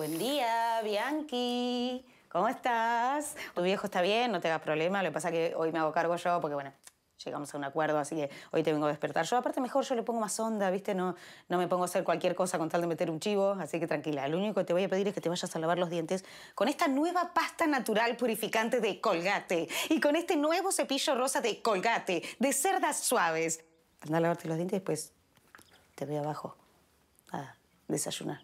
Buen día, Bianchi. ¿Cómo estás? Tu viejo está bien, no te hagas problema. Lo que pasa es que hoy me hago cargo yo porque, bueno, llegamos a un acuerdo, así que hoy te vengo a despertar. Yo, aparte, mejor yo le pongo más onda, ¿viste? No, no me pongo a hacer cualquier cosa con tal de meter un chivo, así que tranquila. Lo único que te voy a pedir es que te vayas a lavar los dientes con esta nueva pasta natural purificante de Colgate y con este nuevo cepillo rosa de Colgate, de cerdas suaves. Anda a lavarte los dientes y después te veo abajo a desayunar.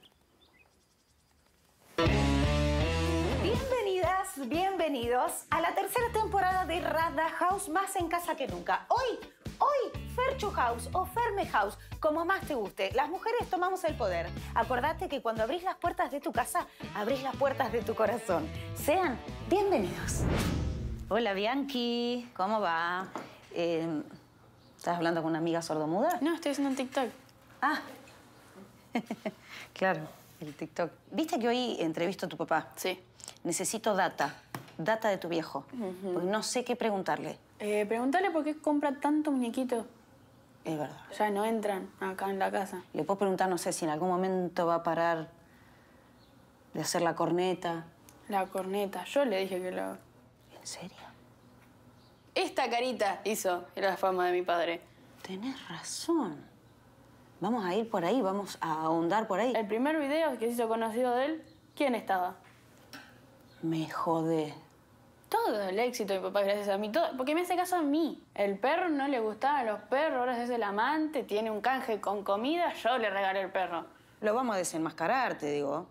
bienvenidos a la tercera temporada de Rada House Más en Casa que Nunca. Hoy, hoy, Ferchu House o Ferme House, como más te guste, las mujeres tomamos el poder. Acordate que cuando abrís las puertas de tu casa, abrís las puertas de tu corazón. Sean bienvenidos. Hola Bianchi, ¿cómo va? Em, ¿Estás hablando con una amiga sordomuda? No, estoy haciendo un TikTok. Ah, claro, el TikTok. ¿Viste que hoy entrevisto a tu papá? Sí necesito data, data de tu viejo, no sé qué preguntarle. Eh, preguntarle por qué compra tanto muñequito. Es verdad. Ya no entran acá en la casa. Le puedo preguntar, no sé, si en algún momento va a parar de hacer la corneta. La corneta, yo le dije que la... ¿En serio? Esta carita hizo la fama de mi padre. Tenés razón. Vamos a ir por ahí, vamos a ahondar por ahí. El primer video que se hizo conocido de él, ¿quién estaba? me jode. Todo el éxito de mi papá, gracias a mí. Todo, porque me hace caso a mí. El perro no le a los perros, ahora es el amante, tiene un canje con comida, yo le regalé el perro. Lo vamos a desenmascarar, te digo.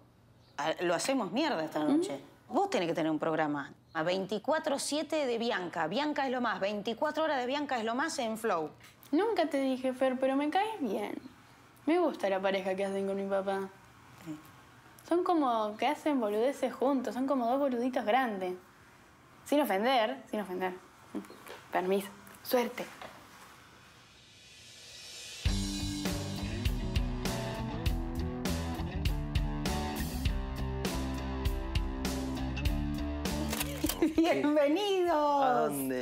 lo hacemos mierda esta noche. Vos tenés que tener un programa. A 24-7 de Bianca. Bianca es lo más. 24 horas de Bianca es lo más en Flow. Nunca te dije, Fer, pero me caes bien. Me gusta la pareja que hacen con mi papá son como que hacen boludeces juntos, son como dos boluditos grandes. Sin ofender, sin ofender. Permiso. Suerte. Bienvenidos. ¿A dónde?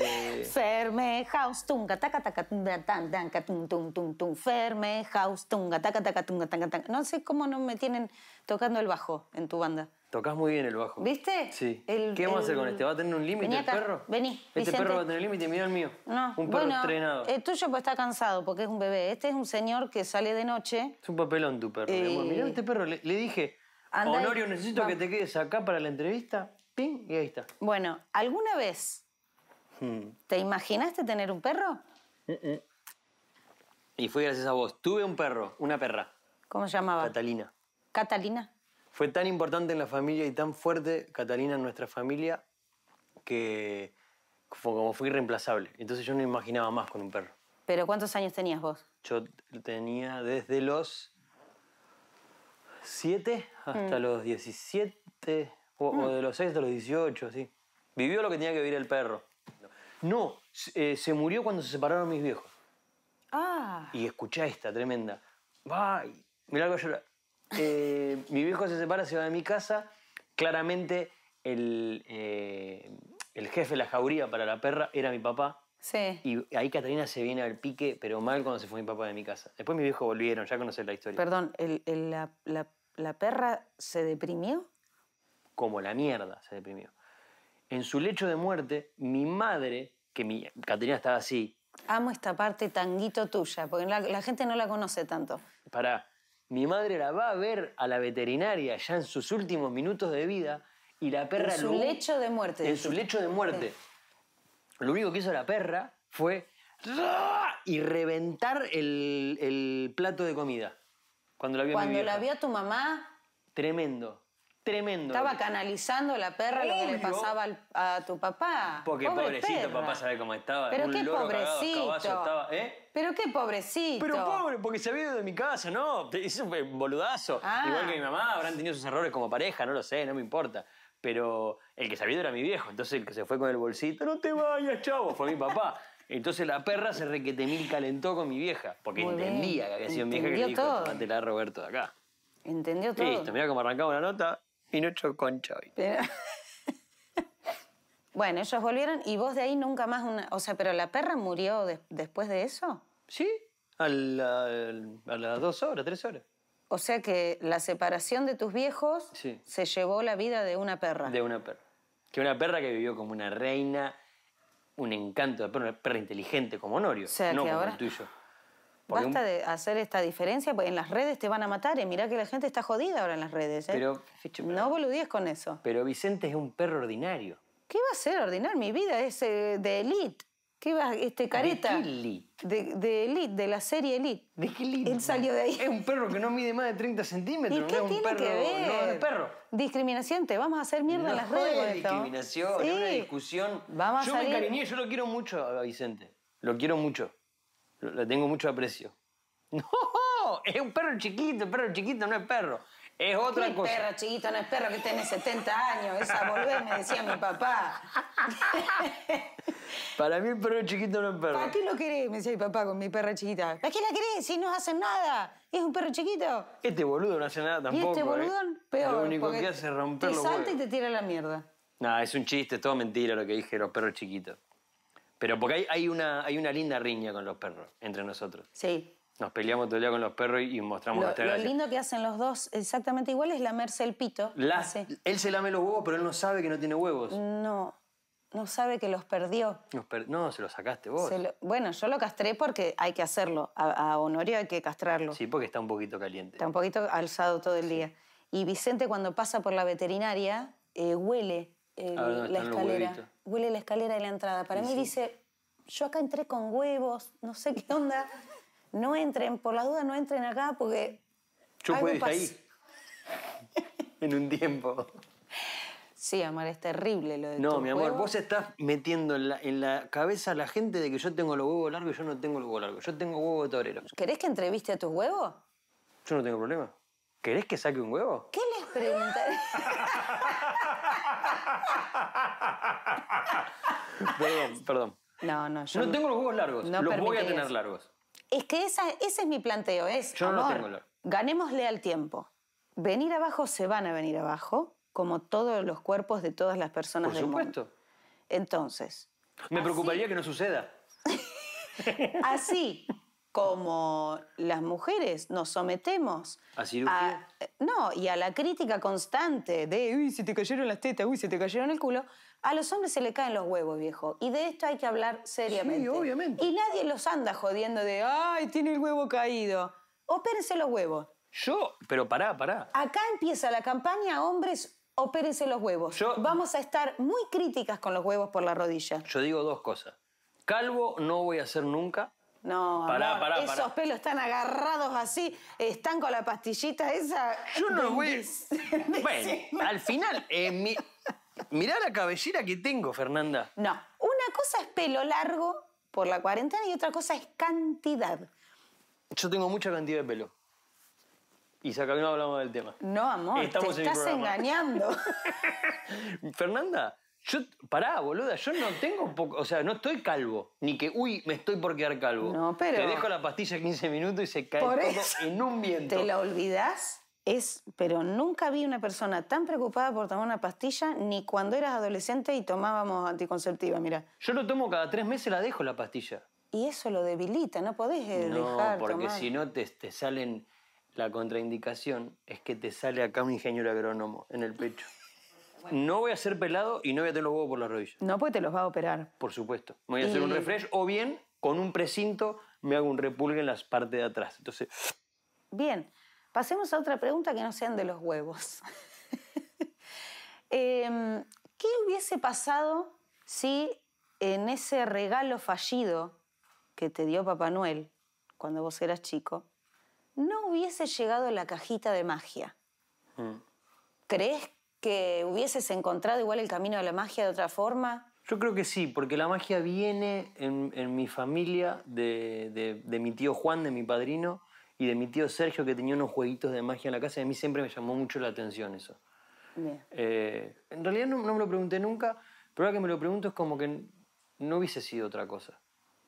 Ferme House Tunga taca taca tunga tan tan tunga, tunga, tunga. tun. Ferme House Tunga taca taca tunga tan tan. No sé cómo no me tienen tocando el bajo en tu banda. Tocas muy bien el bajo. ¿Viste? Sí. ¿Qué vamos a hacer con este? ¿Va a tener un límite el perro? Vení. Este perro va a tener límite, mira el mío. No. Un perro bueno, estrenado. El tuyo pues está cansado porque es un bebé. Este es un señor que sale de noche. Es un papelón tu perro. Eh... Mirá este perro. Le, dije, Honorio, necesito que te quedes acá para la entrevista y ahí está. Bueno, ¿alguna vez hmm. te imaginaste tener un perro? Y fue gracias a vos. Tuve un perro, una perra. ¿Cómo se llamaba? Catalina. ¿Catalina? Fue tan importante en la familia y tan fuerte Catalina en nuestra familia que fue como fue irreemplazable. Entonces yo no imaginaba más con un perro. ¿Pero cuántos años tenías vos? Yo tenía desde los 7 hasta hmm. los 17, o, mm. de los 6 de los 18, sí. Vivió lo que tenía que vivir el perro. No, se eh, murió cuando se separaron mis viejos. Ah. Y escucha esta tremenda. Va, mirá algo eh, mi viejo se separa, se va de mi casa. Claramente el, eh, el jefe de la jauría para la perra era mi papá. Sí. Y ahí Catalina se viene al pique, pero mal cuando se fue mi papá de mi casa. Después mis viejos volvieron, ya conocen la historia. Perdón, la, perra se deprimió? como la mierda, se deprimió. En su lecho de muerte, mi madre, que mi Caterina estaba así. Amo esta parte tanguito tuya, porque la, gente no la conoce tanto. para mi madre la va a ver a la veterinaria ya en sus últimos minutos de vida y la perra... En su lecho de muerte. En su lecho de muerte. Lo único que hizo la perra fue... Y reventar el, plato de comida. Cuando la vio Cuando la vio tu mamá... Tremendo. Tremendo. Estaba canalizando la perra lo que le pasaba a tu papá. Porque pobrecito, papá sabe cómo estaba. Pero qué pobrecito. ¿eh? Pero qué pobrecito. Pero pobre, porque se de mi casa, ¿no? Es un boludazo. Ah. Igual que mi mamá, habrán tenido sus errores como pareja, no lo sé, no me importa. Pero el que se era mi viejo, entonces el que se fue con el bolsito, no te vayas, chavo, fue mi papá. Entonces la perra se requete calentó con mi vieja, porque entendía que había sido mi vieja que le dijo, la Roberto de acá. Entendió todo. Listo, mira cómo arrancaba la nota y con bueno, ellos volvieron y vos de ahí nunca más una... O sea, pero la perra murió después de eso. Sí, a, las dos horas, tres horas. O sea que la separación de tus viejos se llevó la vida de una perra. De una perra. Que una perra que vivió como una reina, un encanto de perra, una perra inteligente como Honorio, sea, no como el tuyo. Basta de hacer esta diferencia, porque en las redes te van a matar y mirá que la gente está jodida ahora en las redes. ¿eh? Pero, no boludíes con eso. Pero Vicente es un perro ordinario. ¿Qué va a ser ordinario? Mi vida es eh, de elite. ¿Qué va? Este careta. ¿De qué elite? De, de la serie Elite. ¿De qué elite? Él salió de ahí. Es un perro que no mide más de 30 centímetros. ¿Y qué tiene que ver? Discriminación, te vamos a hacer mierda en las redes. No discriminación, es una discusión. Vamos yo me encariñé, yo lo quiero mucho a Vicente. Lo quiero mucho le tengo mucho aprecio. No, es un perro chiquito, perro chiquito, no es perro. Es otra ¿Qué cosa. perro chiquito, no es perro que tiene 70 años. Esa volver me decía mi papá. Para mí el perro chiquito no es perro. ¿Para qué lo querés? Me decía mi papá con mi perra chiquita. ¿Para qué la querés si no hacen nada? Es un perro chiquito. Este boludo no hace nada tampoco. Y este eh. boludo peor. Lo único que hace es romper Te salta y te tira la mierda. No, nah, es un chiste, es todo mentira lo que dije, los perros chiquitos. Pero porque hay, una, hay una linda riña con los perros entre nosotros. Sí. Nos peleamos todo el día con los perros y mostramos nuestra Lo, lo lindo que hacen los dos exactamente igual es lamerse el pito. él se lame los huevos, pero él no sabe que no tiene huevos. No, no sabe que los perdió. no, se los sacaste vos. bueno, yo lo castré porque hay que hacerlo. A, Honorio hay que castrarlo. Sí, porque está un poquito caliente. Está un poquito alzado todo el día. Y Vicente cuando pasa por la veterinaria eh, huele eh, la escalera huele la escalera de la entrada. Para mí dice, yo acá entré con huevos, no sé qué onda. No entren, por la duda no entren acá porque... Yo puedo ir ahí. en un tiempo. Sí, amor, es terrible lo de No, mi amor, vos estás metiendo en la, cabeza a la gente de que yo tengo los huevos largos y yo no tengo los huevos largos. Yo tengo huevos torero. ¿Querés que entreviste a tus huevos? Yo no tengo problema. ¿Querés que saque un huevo? ¿Qué les preguntaré? perdón, perdón. No, no, yo. No tengo los huevos largos. No los voy a tener largos. Es que ese es mi planteo. Es, yo no tengo largos. Ganémosle al tiempo. Venir abajo se van a venir abajo, como todos los cuerpos de todas las personas Por del supuesto. Entonces. Me preocuparía que no suceda. así como las mujeres nos sometemos a cirugía. no, y a la crítica constante de, uy, se te cayeron las tetas, uy, se te cayeron el culo, a los hombres se le caen los huevos, viejo. Y de esto hay que hablar seriamente. Sí, obviamente. Y nadie los anda jodiendo de, ay, tiene el huevo caído. Opérense los huevos. Yo, pero pará, pará. Acá empieza la campaña Hombres opérense los huevos. Vamos a estar muy críticas con los huevos por la rodilla. Yo digo dos cosas. Calvo no voy a ser nunca no, esos pelos están agarrados así, están con la pastillita esa. Yo no voy. bueno, al final, eh, mira mirá la cabellera que tengo, Fernanda. No, una cosa es pelo largo por la cuarentena y otra cosa es cantidad. Yo tengo mucha cantidad de pelo. Y se no hablamos del tema. No, amor, te estás engañando. Fernanda, yo, pará, boluda, yo no tengo poco, o sea, no estoy calvo, ni que, uy, me estoy por quedar calvo. No, pero... Te dejo la pastilla 15 minutos y se cae todo en un viento. ¿Te la olvidás? Es, pero nunca vi una persona tan preocupada por tomar una pastilla ni cuando eras adolescente y tomábamos anticonceptiva, mira. Yo lo tomo cada tres meses, la dejo la pastilla. Y eso lo debilita, no podés eh, no, No, porque si no te, te salen... La contraindicación es que te sale acá un ingeniero agrónomo en el pecho. No voy a ser pelado y no voy a tener los huevos por las rodillas. No, porque te los va a operar. Por supuesto. Me voy a hacer un refresh o bien con un precinto me hago un repulgue en las partes de atrás. Entonces, Bien, pasemos a otra pregunta que no sean de los huevos. Em, ¿Qué hubiese pasado si en ese regalo fallido que te dio Papá Noel cuando vos eras chico, no hubiese llegado la cajita de magia? Mm. ¿Crees que hubieses encontrado igual el camino de la magia de otra forma? Yo creo que sí, porque la magia viene en, en mi familia, de, de, mi tío Juan, de mi padrino, y de mi tío Sergio, que tenía unos jueguitos de magia en la casa, y a mí siempre me llamó mucho la atención eso. Eh, en realidad no, no, me lo pregunté nunca, pero ahora que me lo pregunto es como que no hubiese sido otra cosa.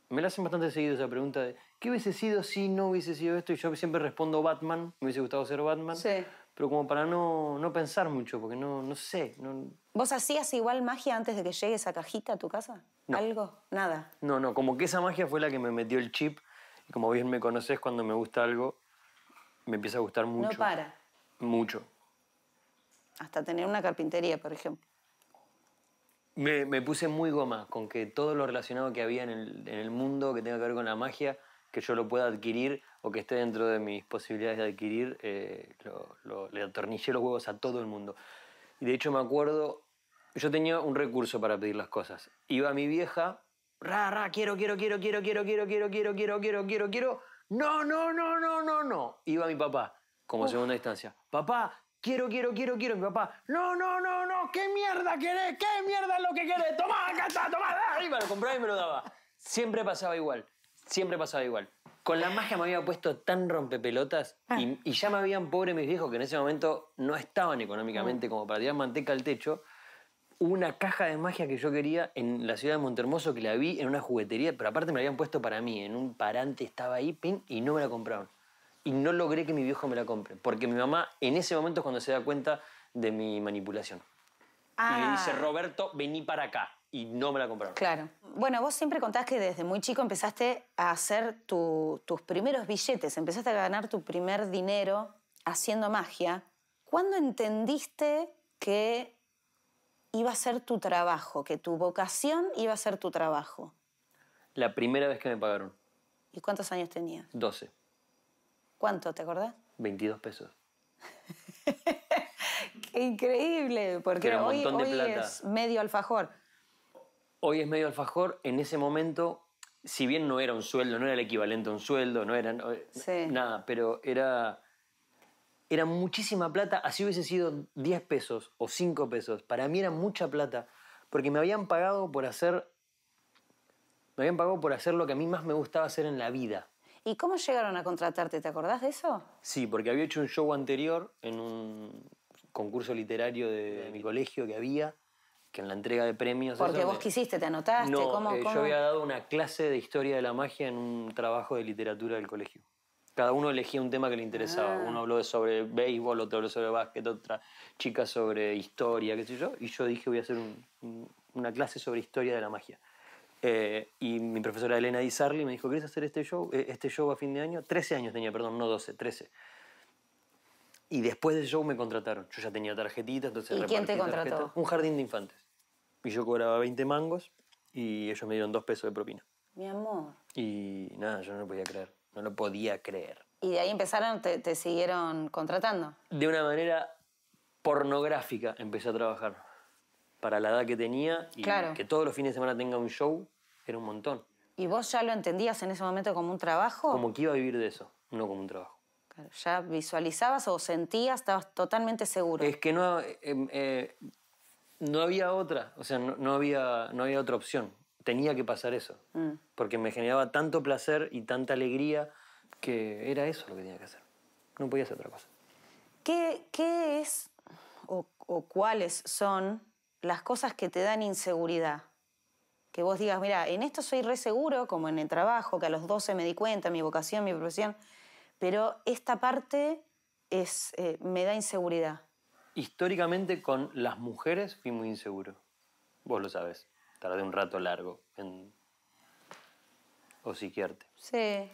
Me la hacen bastante seguido esa pregunta de, ¿qué hubiese sido si no hubiese sido esto? Y yo siempre respondo Batman, me hubiese gustado ser Batman. Sí pero como para no, no pensar mucho, porque no, no sé. No... ¿Vos hacías igual magia antes de que llegue esa cajita a tu casa? ¿Algo? Nada. No, no, como que esa magia fue la que me metió el chip. Y como bien me conoces, cuando me gusta algo, me empieza a gustar mucho. No para. Mucho. Hasta tener una carpintería, por ejemplo. Me, puse muy goma con que todo lo relacionado que había en el, en el mundo que tenga que ver con la magia, que yo lo pueda adquirir o que esté dentro de mis posibilidades de adquirir, eh, lo, lo, le atornillé los huevos a todo el mundo. Y de hecho me acuerdo, yo tenía un recurso para pedir las cosas. Iba a mi vieja, ra, ra, quiero, quiero, quiero, quiero, quiero, quiero, quiero, quiero, quiero, quiero, quiero, quiero, no, no, no, no, no, no. Iba mi papá, como segunda instancia. Papá, quiero, quiero, quiero, quiero. Mi papá, no, no, no, no, ¿qué mierda querés? ¿Qué mierda es lo que querés? Tomá, acá está, tomá, lo compraba y me lo daba. Siempre pasaba igual, siempre pasaba igual. Con la magia me había puesto tan rompepelotas ah. y, ya me habían pobre mis viejos que en ese momento no estaban económicamente mm. como para tirar manteca al techo. Una caja de magia que yo quería en la ciudad de Montermoso que la vi en una juguetería, pero aparte me la habían puesto para mí, en un parante estaba ahí pin, y no me la compraron. Y no logré que mi viejo me la compre, porque mi mamá en ese momento es cuando se da cuenta de mi manipulación. Y le dice, ah. Roberto, vení para acá y no me la compraron. Claro. Bueno, vos siempre contás que desde muy chico empezaste a hacer tus primeros billetes, empezaste a ganar tu primer dinero haciendo magia. ¿Cuándo entendiste que iba a ser tu trabajo, que tu vocación iba a ser tu trabajo? La primera vez que me pagaron. ¿Y cuántos años tenías? 12. ¿Cuánto, te acordás? 22 pesos. ¡Qué increíble! Porque hoy, hoy es medio alfajor hoy es medio alfajor, en ese momento, si bien no era un sueldo, no era el equivalente a un sueldo, no era nada, pero era, era muchísima plata, así hubiese sido 10 pesos o 5 pesos, para mí era mucha plata, porque me habían pagado por hacer, me habían pagado por hacer lo que a mí más me gustaba hacer en la vida. ¿Y cómo llegaron a contratarte? ¿Te acordás de eso? Sí, porque había hecho un show anterior en un concurso literario de mi colegio que había que en la entrega de premios... Porque vos quisiste, te anotaste. No, ¿cómo, eh, yo había dado una clase de historia de la magia en un trabajo de literatura del colegio. Cada uno elegía un tema que le interesaba. Ah. Uno habló sobre béisbol, otro habló sobre básquet, otra chica sobre historia, qué sé yo. Y yo dije, voy a hacer una clase sobre historia de la magia. Eh, y mi profesora Elena Di Sarli me dijo, ¿quieres hacer este show, eh, este show a fin de año? 13 años tenía, perdón, no 12, 13. Y después del show me contrataron. Yo ya tenía tarjetitas, entonces... ¿Y quién te contrató? Un jardín de infantes. Y yo cobraba 20 mangos y ellos me dieron 2 pesos de propina. Mi amor. Y nada, yo no lo podía creer. No lo podía creer. ¿Y de ahí empezaron, te, siguieron contratando? De una manera pornográfica empecé a trabajar. Para la edad que tenía y claro. que todos los fines de semana tenga un show, era un montón. ¿Y vos ya lo entendías en ese momento como un trabajo? Como que iba a vivir de eso, no como un trabajo. ¿Ya visualizabas o sentías, estabas totalmente seguro? Es que no... Eh, eh, no había otra, o sea, no, había, no había otra opción. Tenía que pasar eso, mm. porque me generaba tanto placer y tanta alegría que era eso lo que tenía que hacer. No podía hacer otra cosa. ¿Qué, es o, cuáles son las cosas que te dan inseguridad? Que vos digas, mira, en esto soy re seguro, como en el trabajo, que a los 12 me di cuenta, mi vocación, mi profesión, pero esta parte es, eh, me da inseguridad históricamente con las mujeres fui muy inseguro. Vos lo sabes. Tardé un rato largo en siquiera... Sí.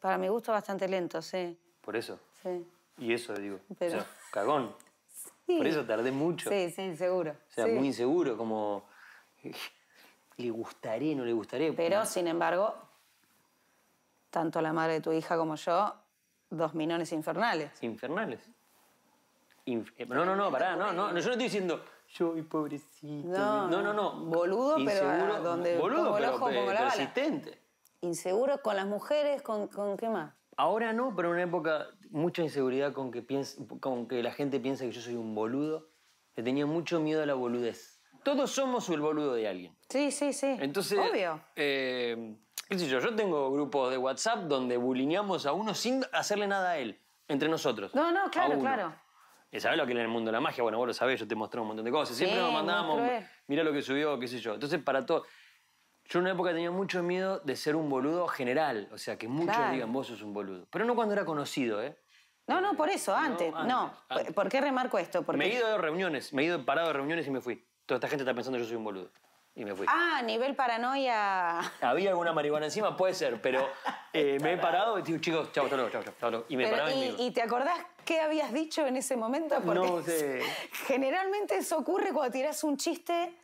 Para mi gusto bastante lento, sí. Por eso. Sí. Y eso digo. O sea, cagón. Sí. Por eso tardé mucho. Sí, sí, inseguro. O sea, muy inseguro, como. Le gustaré, no le gustaría. Pero, sin embargo, tanto la madre de tu hija como yo, dos minones infernales. Infernales. Eh, no, no, no, pará, no, no, yo no estoy diciendo yo soy pobrecito. No, no, no. Boludo, pero boludo, pero, Inseguro con las mujeres, con, con, qué más. Ahora no, pero en una época mucha inseguridad con que, con que la gente piensa que yo soy un boludo. que tenía mucho miedo a la boludez. Todos somos el boludo de alguien. Sí, sí, sí. Entonces, Obvio. Eh, qué sé yo, yo tengo grupos de WhatsApp donde bulineamos a uno sin hacerle nada a él, entre nosotros. No, no, claro, claro. ¿Sabés lo que era el mundo de la magia? Bueno, vos lo sabés, yo te mostré un montón de cosas. Siempre nos mandábamos, mira lo que subió, qué sé yo. Entonces, para todo. Yo en una época tenía mucho miedo de ser un boludo general, o sea, que muchos digan vos sos un boludo. Pero no cuando era conocido, ¿eh? No, no, por eso, antes. No, ¿Por qué remarco esto? Me he ido de reuniones, me he ido parado de reuniones y me fui. Toda esta gente está pensando que yo soy un boludo. Y me fui. Ah, nivel paranoia. Había alguna marihuana encima, puede ser, pero eh, me he parado y digo, chicos, chau chau chau Y me he parado y, y, te acordás qué habías dicho en ese momento, porque no sé. generalmente eso ocurre cuando tiras un chiste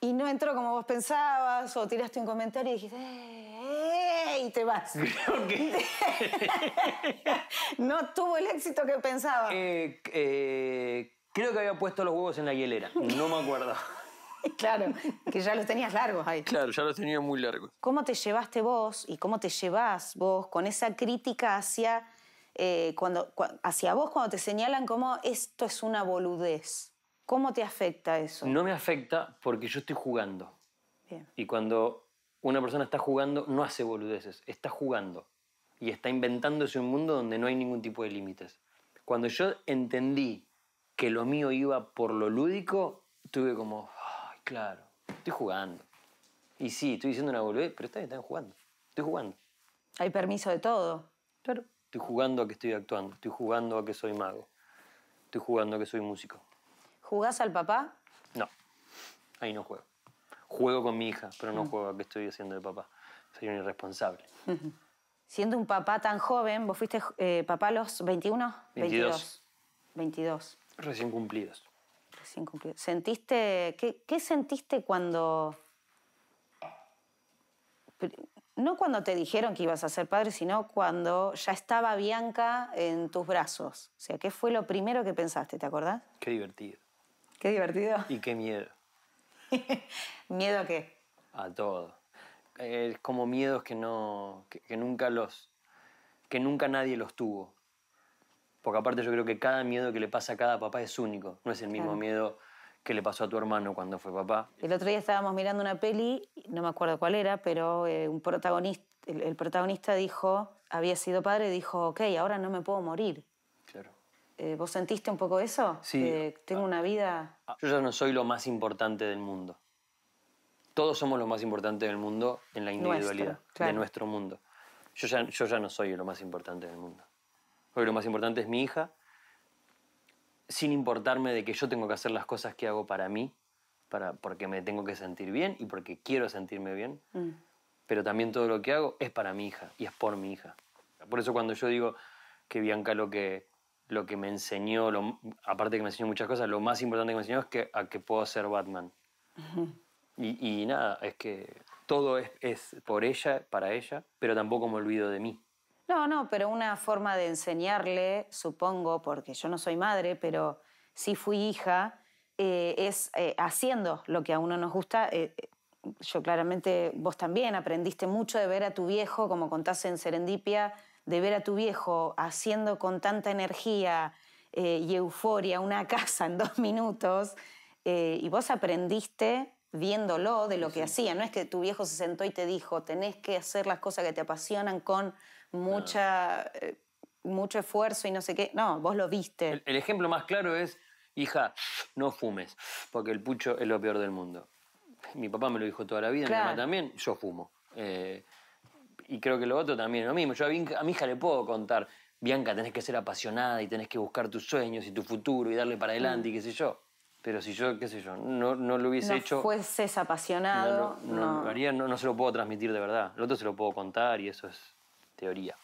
y no entró como vos pensabas, o tiraste un comentario y dijiste, ¡eh! y te vas. no tuvo el éxito que pensaba. Eh, eh, creo que había puesto los huevos en la hielera, no me acuerdo. claro, que ya los tenías largos ahí. Claro, ya los tenía muy largos. ¿Cómo te llevaste vos y cómo te llevas vos con esa crítica hacia eh, cuando, hacia vos cuando te señalan como esto es una boludez? ¿Cómo te afecta eso? No me afecta porque yo estoy jugando. Y cuando una persona está jugando, no hace boludeces, está jugando. Y está inventándose un mundo donde no hay ningún tipo de límites. Cuando yo entendí que lo mío iba por lo lúdico, tuve como, ay, claro, estoy jugando. Y sí, estoy diciendo una boludez, pero está bien, están jugando. Estoy jugando. Hay permiso de todo. Claro. Estoy jugando a que estoy actuando, estoy jugando a que soy mago, estoy jugando a que soy músico. ¿Jugás al papá? No, ahí no juego. Juego con mi hija, pero no mm. juego a que estoy haciendo el papá. Soy un irresponsable. Siendo un papá tan joven, ¿vos fuiste eh, papá los 21? 22. 22. Recién cumplidos. Recién cumplidos. ¿Sentiste, qué, qué sentiste cuando no cuando te dijeron que ibas a ser padre, sino cuando ya estaba Bianca en tus brazos. O sea, ¿qué fue lo primero que pensaste? ¿Te acordás? Qué divertido. Qué divertido. Y qué miedo. ¿Miedo a qué? A todo. Eh, es como miedos que no. Que, nunca los. que nunca nadie los tuvo. Porque aparte yo creo que cada miedo que le pasa a cada papá es único. No es el mismo miedo ¿Qué le pasó a tu hermano cuando fue papá? El otro día estábamos mirando una peli, no me acuerdo cuál era, pero eh, un protagonista, el, protagonista dijo, había sido padre, dijo, ok, ahora no me puedo morir. Claro. Eh, ¿Vos sentiste un poco eso? Sí. Eh, tengo ah. una vida... Ah, yo ya no soy lo más importante del mundo. Todos somos lo más importante del mundo en la individualidad, de nuestro mundo. Yo ya, yo ya no soy lo más importante del mundo. Hoy lo más importante es mi hija, sin importarme de que yo tengo que hacer las cosas que hago para mí, para, porque me tengo que sentir bien y porque quiero sentirme bien, mm. pero también todo lo que hago es para mi hija y es por mi hija. Por eso cuando yo digo que Bianca lo que, lo que me enseñó, aparte de que me enseñó muchas cosas, lo más importante que me enseñó es que, a que puedo ser Batman. y, nada, es que todo es, es por ella, para ella, pero tampoco me olvido de mí. No, no, pero una forma de enseñarle, supongo, porque yo no soy madre, pero sí fui hija, eh, es eh, haciendo lo que a uno nos gusta. Eh, yo claramente, vos también aprendiste mucho de ver a tu viejo, como contaste en Serendipia, de ver a tu viejo haciendo con tanta energía y euforia una casa en dos minutos. y vos aprendiste viéndolo de lo que hacía. No es que tu viejo se sentó y te dijo, tenés que hacer las cosas que te apasionan con mucha, eh, mucho esfuerzo y no sé qué. No, vos lo viste. El, ejemplo más claro es, hija, no fumes, porque el pucho es lo peor del mundo. Mi papá me lo dijo toda la vida, mi mamá también, yo fumo. Eh, y creo que lo otro también es lo mismo. Yo a mi, hija le puedo contar, Bianca, tenés que ser apasionada y tenés que buscar tus sueños y tu futuro y darle para mm. adelante y qué sé yo. Pero si yo, qué sé yo, no, lo hubiese hecho. fueses apasionado. No, no, no. no, no se lo puedo transmitir de verdad. Lo otro se lo puedo contar y eso es teoría.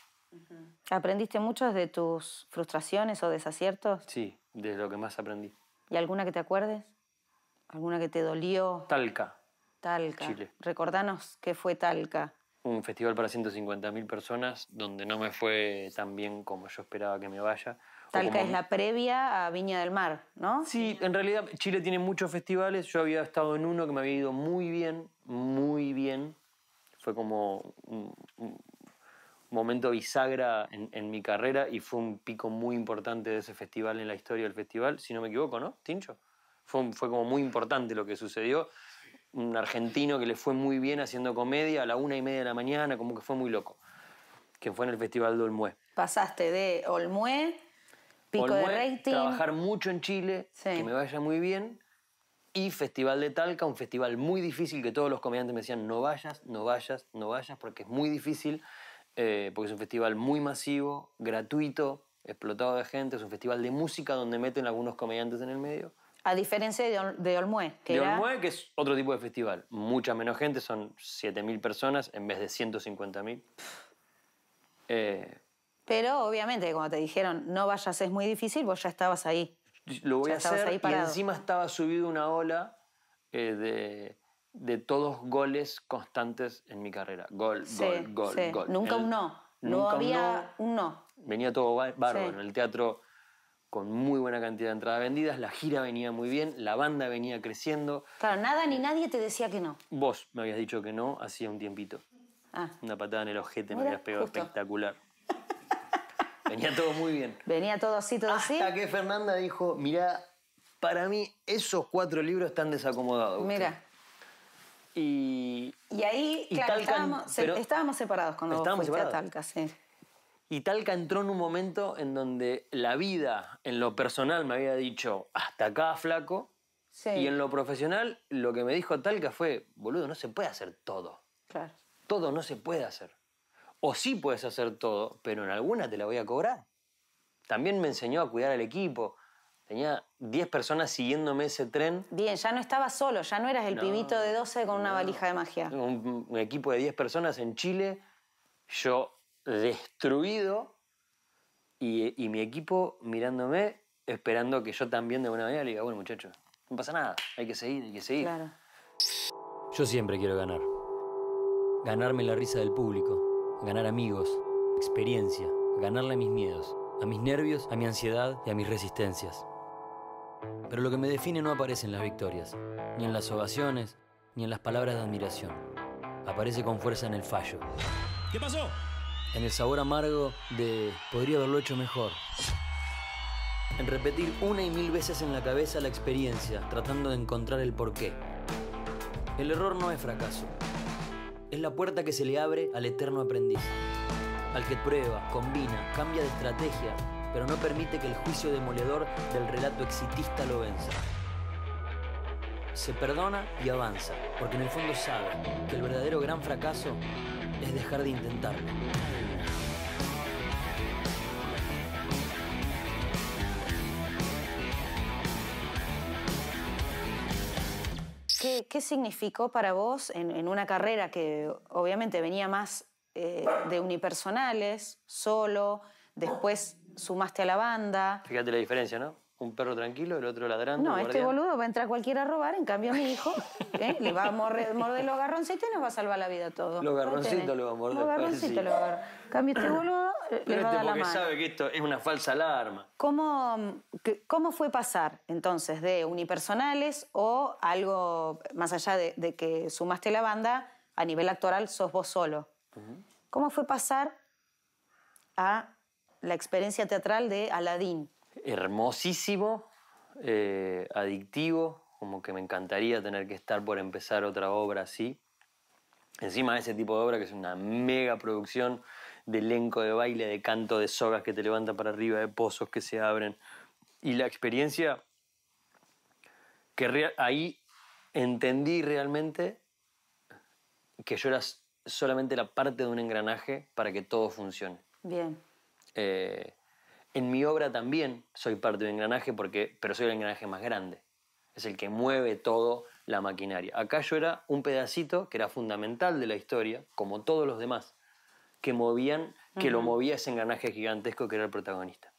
¿Aprendiste mucho de tus frustraciones o desaciertos? Sí, de lo que más aprendí. ¿Y alguna que te acuerdes? ¿Alguna que te dolió? Talca. Talca. Chile. Recordanos qué fue Talca. Un festival para 150.000 personas donde no me fue tan bien como yo esperaba que me vaya. Talca es la previa a Viña del Mar, ¿no? Sí, en realidad Chile tiene muchos festivales. Yo había estado en uno que me había ido muy bien, muy bien. Fue como un momento bisagra en, mi carrera y fue un pico muy importante de ese festival en la historia del festival, si no me equivoco, ¿no, Tincho? Fue, fue como muy importante lo que sucedió. Un argentino que le fue muy bien haciendo comedia a la una y media de la mañana, como que fue muy loco. Que fue en el Festival de Olmué. Pasaste de Olmué, pico de rating. Trabajar mucho en Chile, que me vaya muy bien. Y Festival de Talca, un festival muy difícil que todos los comediantes me decían, no vayas, no vayas, no vayas, porque es muy difícil eh, porque es un festival muy masivo, gratuito, explotado de gente, es un festival de música donde meten algunos comediantes en el medio. A diferencia de, de Olmué, que es otro tipo de festival, mucha menos gente, son 7.000 personas en vez de 150.000. Eh, Pero obviamente, cuando te dijeron no vayas es muy difícil, vos ya estabas ahí. Lo voy a hacer y encima estaba subido una ola eh, de de todos goles constantes en mi carrera. Gol, gol, gol, gol. Nunca un no. no había un no. Venía todo bárbaro. en El teatro con muy buena cantidad de entradas vendidas, la gira venía muy bien, la banda venía creciendo. Claro, nada ni eh, nadie te decía que no. Vos me habías dicho que no hacía un tiempito. Ah. Una patada en el ojete me habías pegado espectacular. Venía todo muy bien. Venía todo así, todo así. Hasta que Fernanda dijo, mira, para mí esos cuatro libros están desacomodados. Mira. Y, ahí, estábamos, separados cuando estábamos separados. Talca, Y Talca entró en un momento en donde la vida, en lo personal, me había dicho, hasta acá, flaco. Y en lo profesional, lo que me dijo Talca fue, boludo, no se puede hacer todo. Todo no se puede hacer. O sí puedes hacer todo, pero en alguna te la voy a cobrar. También me enseñó a cuidar al equipo, Tenía 10 personas siguiéndome ese tren. Bien, ya no estaba solo, ya no eras el pibito de 12 con una valija de magia. Un, un equipo de 10 personas en Chile, yo destruido y, mi equipo mirándome, esperando que yo también de alguna manera le diga, bueno muchachos, no pasa nada, hay que seguir, hay que seguir. Claro. Yo siempre quiero ganar. Ganarme la risa del público, ganar amigos, experiencia, ganarle a mis miedos, a mis nervios, a mi ansiedad y a mis resistencias. Pero lo que me define no aparece en las victorias, ni en las ovaciones, ni en las palabras de admiración. Aparece con fuerza en el fallo. ¿Qué pasó? En el sabor amargo de podría haberlo hecho mejor. En repetir una y mil veces en la cabeza la experiencia, tratando de encontrar el porqué. El error no es fracaso. Es la puerta que se le abre al eterno aprendiz. Al que prueba, combina, cambia de estrategia, pero no permite que el juicio demoledor del relato exitista lo venza. Se perdona y avanza, porque en el fondo sabe que el verdadero gran fracaso es dejar de intentarlo. ¿Qué, significó para vos en, una carrera que obviamente venía más eh, de unipersonales, solo, después sumaste a la banda. Fíjate la diferencia, ¿no? Un perro tranquilo, el otro ladrando. No, este boludo va a entrar cualquiera a robar, en cambio a mi hijo ¿eh? le va a morder, los garroncitos y nos va a salvar la vida a todos. Los garroncitos le va a morder. Los pues, garroncitos lo va a morder. cambio este boludo Pero le va este porque sabe que esto es una falsa alarma. ¿Cómo, fue pasar entonces de unipersonales o algo más allá de, que sumaste a la banda, a nivel actoral sos vos solo? ¿Cómo fue pasar a la experiencia teatral de Aladín. Hermosísimo, eh, adictivo, como que me encantaría tener que estar por empezar otra obra así. Encima de ese tipo de obra que es una mega producción de elenco de baile, de canto, de sogas que te levanta para arriba, de pozos que se abren. Y la experiencia que ahí entendí realmente que yo era solamente la parte de un engranaje para que todo funcione. Bien. Eh, en mi obra también soy parte del engranaje, porque, pero soy el engranaje más grande. Es el que mueve todo la maquinaria. Acá yo era un pedacito que era fundamental de la historia, como todos los demás, que movían, que lo movía ese engranaje gigantesco que era el protagonista.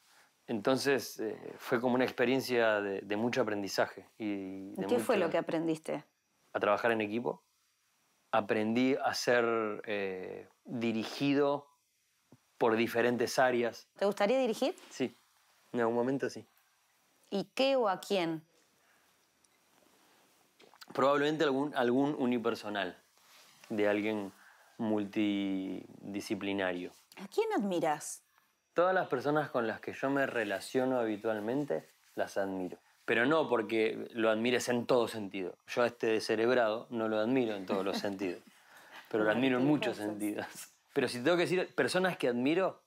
Entonces eh, fue como una experiencia de, mucho aprendizaje. Y ¿Qué fue lo que aprendiste? A trabajar en equipo. Aprendí a ser eh, dirigido por diferentes áreas. ¿Te gustaría dirigir? Sí, en algún momento sí. ¿Y qué o a quién? Probablemente algún, algún unipersonal, de alguien multidisciplinario. ¿A quién admiras? Todas las personas con las que yo me relaciono habitualmente las admiro. Pero no porque lo admires en todo sentido. Yo este descerebrado no lo admiro en todos los sentidos, pero lo admiro en muchos sentidos. Pero si tengo que decir personas que admiro,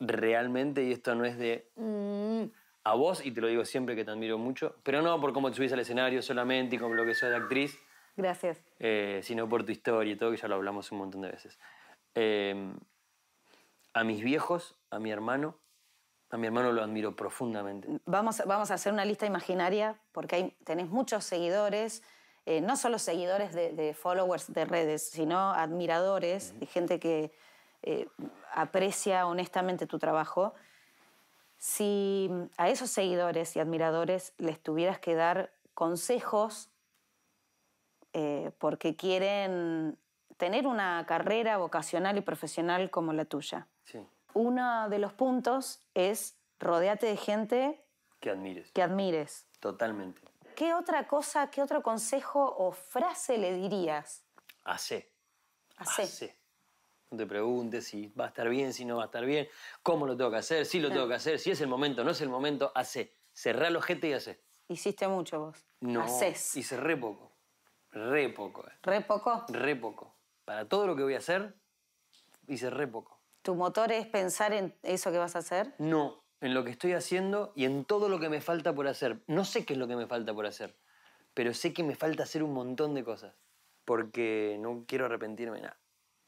realmente, y esto no es de mm. a vos, y te lo digo siempre que te admiro mucho, pero no por cómo te subís al escenario solamente y con lo que sos de actriz. Gracias. Eh, sino por tu historia y todo, que ya lo hablamos un montón de veces. Em, a mis viejos, a mi hermano, a mi hermano lo admiro profundamente. Vamos, vamos a hacer una lista imaginaria, porque hay, tenés muchos seguidores, eh, no solo seguidores de, followers de redes, sino admiradores, de gente que, eh, aprecia honestamente tu trabajo, si a esos seguidores y admiradores les tuvieras que dar consejos eh, porque quieren tener una carrera vocacional y profesional como la tuya. Uno de los puntos es rodearte de gente que admires. Que admires. Totalmente. ¿Qué otra cosa, qué otro consejo o frase le dirías? Hace. Hace. No te preguntes si va a estar bien, si no va a estar bien, cómo lo tengo que hacer, si lo tengo que hacer, si es el momento, no es el momento, hace. Cerrá los ojete y hace. Hiciste mucho vos. No. Haces. Hice re poco. Re poco. Eh. ¿Re poco? Re poco. Para todo lo que voy a hacer, hice re poco. ¿Tu motor es pensar en eso que vas a hacer? No, en lo que estoy haciendo y en todo lo que me falta por hacer. No sé qué es lo que me falta por hacer, pero sé que me falta hacer un montón de cosas, porque no quiero arrepentirme nada.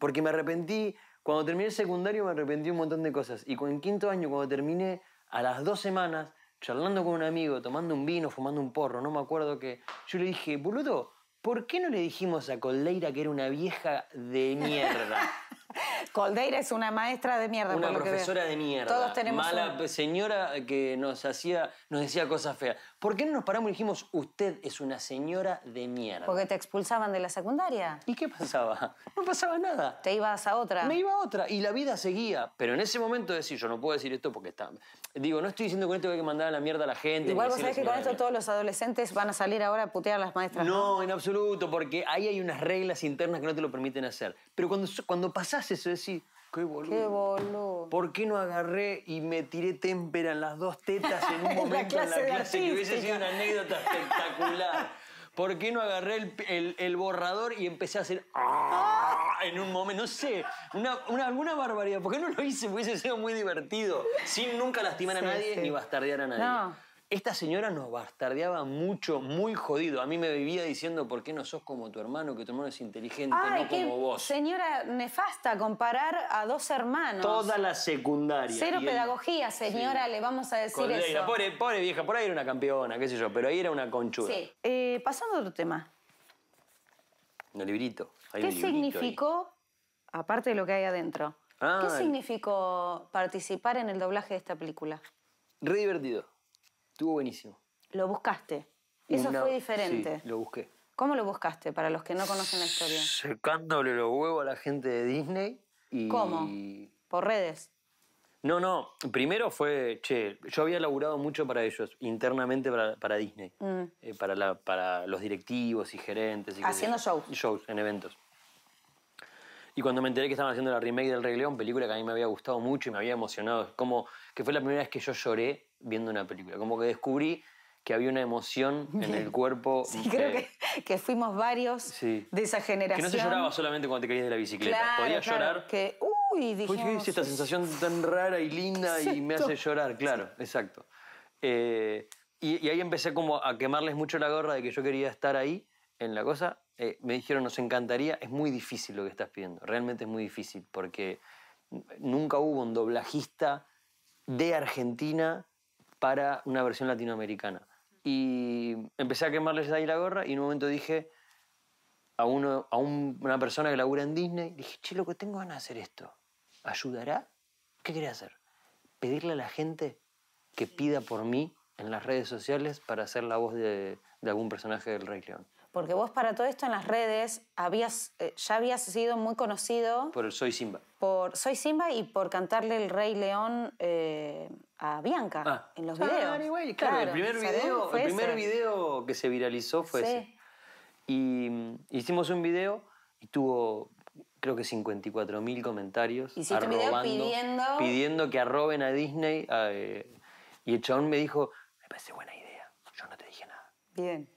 Porque me arrepentí, cuando terminé el secundario me arrepentí un montón de cosas. Y en quinto año, cuando terminé, a las dos semanas, charlando con un amigo, tomando un vino, fumando un porro, no me acuerdo qué. yo le dije, boludo, ¿por qué no le dijimos a Coldeira que era una vieja de mierda? Coldeira es una maestra de mierda. Una profesora de mierda. Todos tenemos mala señora que nos hacía, nos decía cosas feas. ¿Por qué no nos paramos y dijimos, usted es una señora de mierda? Porque te expulsaban de la secundaria. ¿Y qué pasaba? No pasaba nada. Te ibas a otra. Me iba a otra y la vida seguía. Pero en ese momento decir, yo no puedo decir esto porque está... Digo, no estoy diciendo que con esto hay que mandar a la mierda a la gente. Igual vos que con esto todos los adolescentes van a salir ahora a putear a las maestras. No, en absoluto, porque ahí hay unas reglas internas que no te lo permiten hacer. Pero cuando, cuando pasás eso, decís, Qué boludo. Qué boludo. ¿Por qué no agarré y me tiré témpera en las dos tetas en un momento en la clase que hubiese sido una anécdota espectacular? ¿Por qué no agarré el, borrador y empecé a hacer ¡ah! en un momento? No sé, una, alguna barbaridad. ¿Por qué no lo hice? Hubiese sido muy divertido, sin nunca lastimar a nadie ni bastardear a nadie. Esta señora nos bastardeaba mucho, muy jodido. A mí me vivía diciendo, ¿por qué no sos como tu hermano? Que tu hermano es inteligente, no como vos. Señora nefasta, comparar a dos hermanos. Toda la secundaria. Cero pedagogía, señora, le vamos a decir eso. Pobre, vieja, por ahí era una campeona, qué sé yo, pero ahí era una conchuda. Sí. Eh, pasando a otro tema. Un librito. ¿Qué significó, aparte de lo que hay adentro, qué ah. significó participar en el doblaje de esta película? Re divertido. Estuvo buenísimo. ¿Lo buscaste? Eso fue diferente. lo busqué. ¿Cómo lo buscaste para los que no conocen la historia? Secándole los huevos a la gente de Disney ¿Cómo? Por redes. No, no. Primero fue, che, yo había laburado mucho para ellos, internamente para, Disney. Mm. Eh, para, para los directivos y gerentes. Haciendo shows. Shows, en eventos. Y cuando me enteré que estaban haciendo la remake del Rey León, película que a mí me había gustado mucho y me había emocionado, como que fue la primera vez que yo lloré viendo una película. Como que descubrí que había una emoción en el cuerpo. Sí, creo que, fuimos varios de esa generación. Que no se lloraba solamente cuando te caías de la bicicleta. Podías llorar. Que, uy, dijimos, esta sensación tan rara y linda y me hace llorar. Claro, exacto. Eh, y, ahí empecé como a quemarles mucho la gorra de que yo quería estar ahí en la cosa. Eh, me dijeron, nos encantaría. Es muy difícil lo que estás pidiendo. Realmente es muy difícil porque nunca hubo un doblajista de Argentina para una versión latinoamericana. Y empecé a quemarles ahí la gorra y en un momento dije a, una persona que labura en Disney, dije, che, lo que tengo ganas de hacer esto. ¿Ayudará? ¿Qué quería hacer? Pedirle a la gente que pida por mí en las redes sociales para hacer la voz de, de algún personaje del Rey León. Porque vos para todo esto en las redes habías, eh, ya habías sido muy conocido... Por Soy Simba. Por Soy Simba y por cantarle el Rey León eh, a Bianca ah. en los videos. Ah, claro, claro, el primer, video, el primer video que se viralizó fue ese. Y mm, hicimos un video y tuvo creo que 54.000 comentarios. Hiciste un video pidiendo... Pidiendo que arroben a Disney. Eh, y el chabón me dijo, me parece buena idea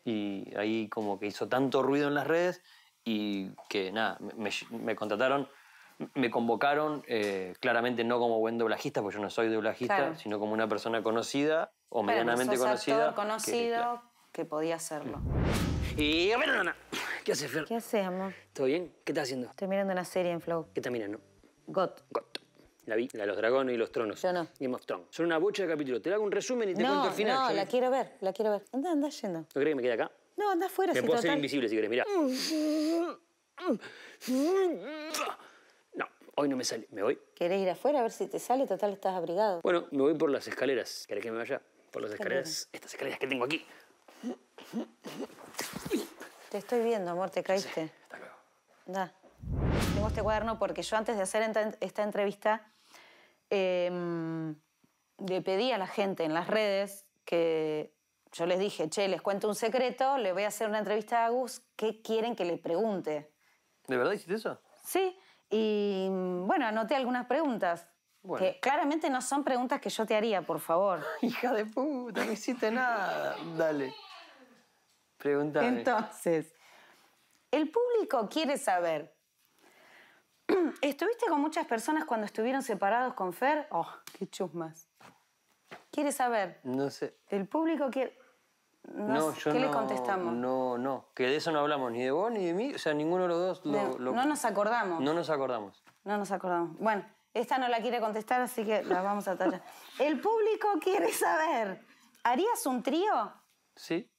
y ahí como que hizo tanto ruido en las redes y que nada, me, contrataron, me convocaron, eh, claramente no como buen doblajista, porque yo no soy doblajista, sino como una persona conocida o medianamente conocida. conocido que, que, podía hacerlo. Y Nana ¿qué haces, Fer? ¿Qué haces, amor? ¿Todo bien? ¿Qué estás haciendo? Estoy mirando una serie en Flow. ¿Qué estás mirando? Got. Got. La, de los dragones y los tronos. Yo no. y of Son una bocha de capítulos. Te hago un resumen y te cuento el final. No, no, la quiero ver, la quiero ver. Anda, anda yendo. ¿No crees que me quede acá? No, anda afuera. Me puedo hacer invisible si querés, mirá. No, hoy no me sale. ¿Me voy? ¿Querés ir afuera a ver si te sale? Total, estás abrigado. Bueno, me voy por las escaleras. ¿Querés que me vaya? Por las escaleras. Estas escaleras que tengo aquí. Te estoy viendo, amor, te caíste. Sí, hasta luego. Da. Tengo este cuaderno porque yo antes de hacer esta entrevista Em, le pedí a la gente en las redes que yo les dije, che, les cuento un secreto, le voy a hacer una entrevista a Gus, ¿qué quieren que le pregunte? ¿De verdad hiciste eso? Sí, y mm, bueno, anoté algunas preguntas. Que claramente no son preguntas que yo te haría, por favor. Hija de puta, no hiciste nada. Dale. pregunta Entonces, el público quiere saber ¿Estuviste con muchas personas cuando estuvieron separados con Fer? Oh, qué chusmas. ¿Quiere saber? No sé. ¿El público quiere...? No, no ¿Qué le contestamos? No, no, que de eso no hablamos, ni de vos ni de mí, o sea, ninguno de los dos no, nos acordamos. No nos acordamos. No nos acordamos. Bueno, esta no la quiere contestar, así que la vamos a tachar. El público quiere saber, ¿harías un trío? Sí.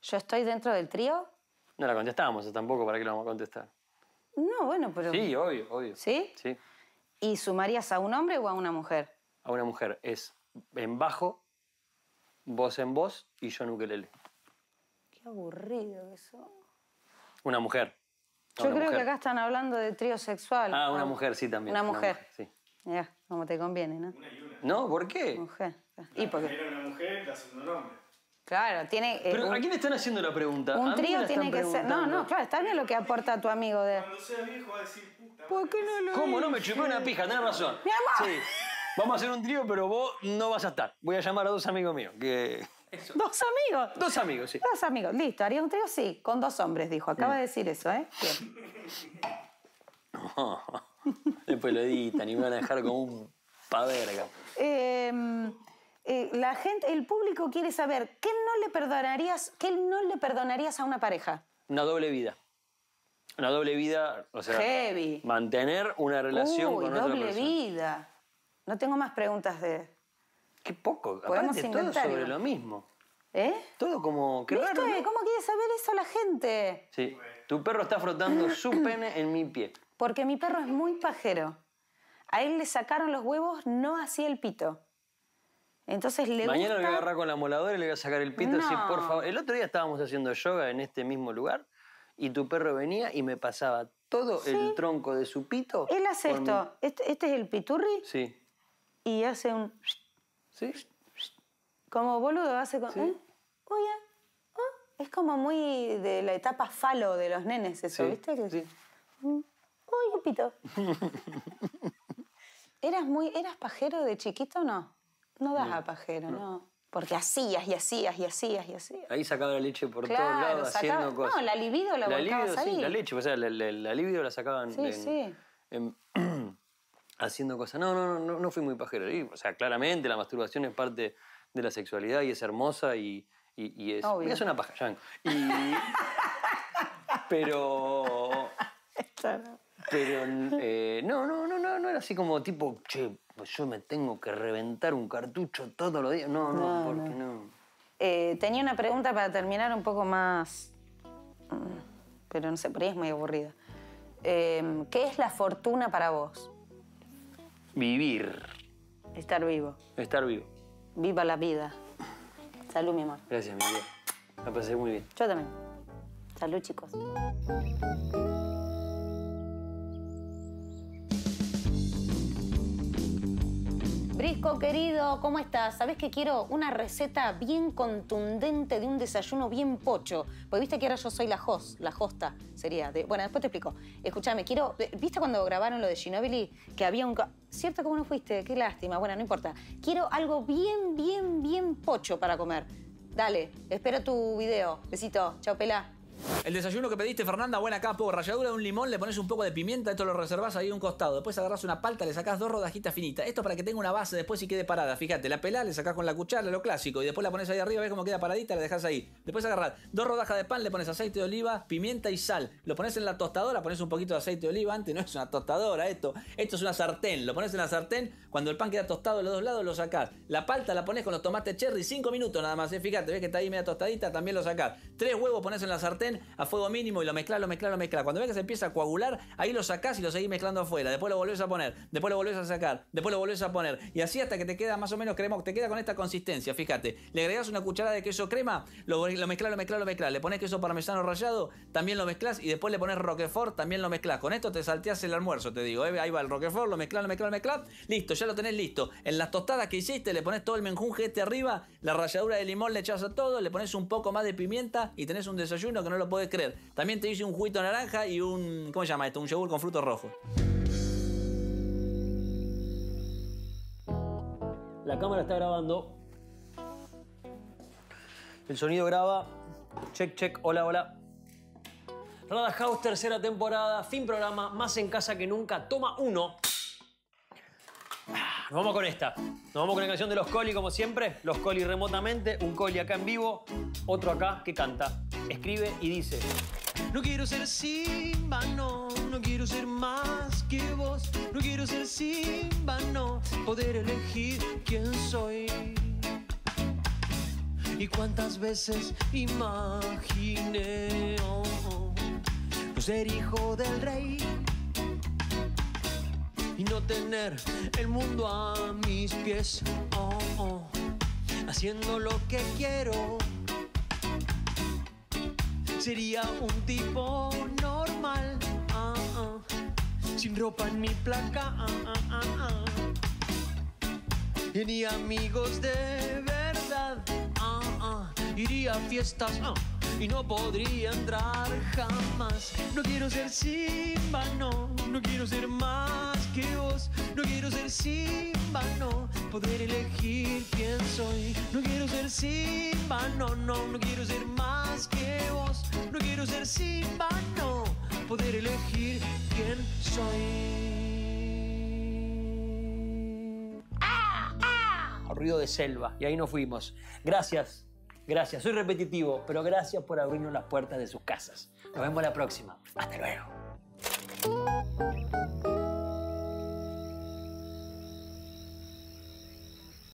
¿Yo estoy dentro del trío? No la contestábamos tampoco, ¿para qué la vamos a contestar? No, bueno, pero... Sí, obvio, obvio. ¿Sí? Sí. ¿Y sumarías a un hombre o a una mujer? A una mujer. Es en bajo, voz en voz y yo en ukelele. Qué aburrido eso. Una mujer. Yo creo que acá están hablando de trío sexual. Ah, una mujer, sí, también. Una mujer. sí. Ya, como te conviene, ¿no? No, ¿por qué? Mujer. y porque... Era una mujer, la Claro, tiene. Eh, pero ¿a quién le están haciendo la pregunta? Un trío tiene que ser. No, no, claro, está bien lo que aporta tu amigo. De... Cuando sea viejo va a decir puta. ¿Por qué no lo ¿Cómo? No, me chupé una pija, tenés razón. ¡Mi amor! Sí. Vamos a hacer un trío, pero vos no vas a estar. Voy a llamar a dos amigos míos. Que... ¿Dos amigos? Dos amigos, sí. Dos amigos, listo. ¿Haría un trío? Sí, con dos hombres, dijo. Acaba de decir eso, ¿eh? Después lo editan y me van a dejar como un paverga. verga. Eh, eh, la gente, el público quiere saber qué no le perdonarías, qué no le perdonarías a una pareja. Una doble vida. Una doble vida, o sea, mantener una relación con doble vida. No tengo más preguntas de. Qué poco. Podemos Aparte, todo sobre lo mismo. ¿Eh? Todo como. Qué ¿Cómo quiere saber eso la gente? Sí. Tu perro está frotando su pene en mi pie. Porque mi perro es muy pajero. A él le sacaron los huevos, no hacía el pito. Entonces le Mañana voy a agarrar con la moladora y le voy a sacar el pito por favor. El otro día estábamos haciendo yoga en este mismo lugar y tu perro venía y me pasaba todo el tronco de su pito. Él hace esto. Este, este, es el piturri. Sí. Y hace un... Sí. Como boludo hace con... Sí. Ah, oh. Es como muy de la etapa falo de los nenes eso, ¿viste? Sí. Uy, pito. ¿Eras muy... ¿Eras pajero de chiquito o no? No das a pajero, no. Porque hacías y hacías y hacías y hacías. Ahí sacaba la leche por todos lados haciendo cosas. No, la libido la, la libido, Sí, la leche, o sea, la, libido la sacaban sí, sí. haciendo cosas. No, no, no, no fui muy pajero. o sea, claramente la masturbación es parte de la sexualidad y es hermosa y, y, y es... Es una paja, Y, pero... Esta pero no, no, no, no, no era así como tipo, che, pues yo me tengo que reventar un cartucho todos los días. No, no, porque no. tenía una pregunta para terminar un poco más. Pero no sé, por ahí es muy aburrida. ¿Qué es la fortuna para vos? Vivir. Estar vivo. Estar vivo. Viva la vida. Salud, mi amor. Gracias, mi vida. La pasé muy bien. Yo también. Salud, chicos. Brisco, querido, ¿cómo estás? Sabes que quiero una receta bien contundente de un desayuno bien pocho? Porque viste que ahora yo soy la host, la hosta sería. De... Bueno, después te explico. Escúchame, quiero... ¿Viste cuando grabaron lo de Ginobili? Que había un... Cierto cómo no fuiste, qué lástima. Bueno, no importa. Quiero algo bien, bien, bien pocho para comer. Dale, espero tu video. Besito. Chao, pela. El desayuno que pediste, Fernanda, buena capo. Ralladura de un limón, le pones un poco de pimienta, esto lo reservas ahí a un costado. Después agarras una palta, le sacas dos rodajitas finitas. Esto para que tenga una base después y quede parada. Fíjate, la pelás, le sacás con la cuchara, lo clásico. Y después la pones ahí arriba, ves cómo queda paradita, la dejas ahí. Después agarras dos rodajas de pan, le pones aceite de oliva, pimienta y sal. Lo pones en la tostadora, pones un poquito de aceite de oliva. Antes no es una tostadora esto. Esto es una sartén. Lo pones en la sartén. Cuando el pan queda tostado de los dos lados, lo sacás. La palta la pones con los tomates cherry, cinco minutos nada más. Eh. Fíjate, ves que está ahí media tostadita, también lo sacás. Tres huevos pones en la sartén a fuego mínimo y lo mezclas, lo mezclas, lo mezclas. Cuando ves que se empieza a coagular, ahí lo sacás y lo seguís mezclando afuera. Después lo volvés a poner, después lo volvés a sacar, después lo volvés a poner. Y así hasta que te queda más o menos crema, te queda con esta consistencia, fíjate. Le agregás una cucharada de queso crema, lo, lo mezclas, lo mezclas, lo mezclas. Le pones queso parmesano rallado, también lo mezclas y después le pones roquefort, también lo mezclas. Con esto te salteas el almuerzo, te digo. Eh. Ahí va el roquefort, lo mezclas, lo mezclas, lo mezclas. Listo, ya lo tenés listo. En las tostadas que hiciste le pones todo el menjunje este arriba, la ralladura de limón le echás a todo, le pones un poco más de pimienta y tenés un desayuno que no lo puedes creer. También te hice un juguito naranja y un. ¿Cómo se llama esto? Un yogur con frutos rojos. La cámara está grabando. El sonido graba. Check, check. Hola, hola. Rada House, tercera temporada, fin programa, más en casa que nunca. Toma uno. Nos vamos con esta. Nos vamos con la canción de los Coli, como siempre. Los Coli remotamente. Un Coli acá en vivo. Otro acá que canta escribe y dice... No quiero ser Simba, no, no quiero ser más que vos. No quiero ser Simba, poder elegir quién soy. Y cuántas veces imaginé oh, ser hijo del rey y no tener el mundo a mis pies, oh, oh, haciendo lo que quiero. Sería un tipo normal, ah, ah. sin ropa en mi placa. Ah, y ni amigos de verdad. Iría a fiestas y no podría entrar jamás. No quiero ser Simba, no, no quiero ser más que vos. No quiero ser Simba, no, poder elegir quién soy. No quiero ser Simba, no, no, no quiero ser más que vos. No quiero ser Simba, no, poder elegir quién soy. Ah, ah. Ruido de selva, y ahí nos fuimos. Gracias. Gracias, soy repetitivo, pero gracias por abrirnos las puertas de sus casas. Nos vemos la próxima. Hasta luego.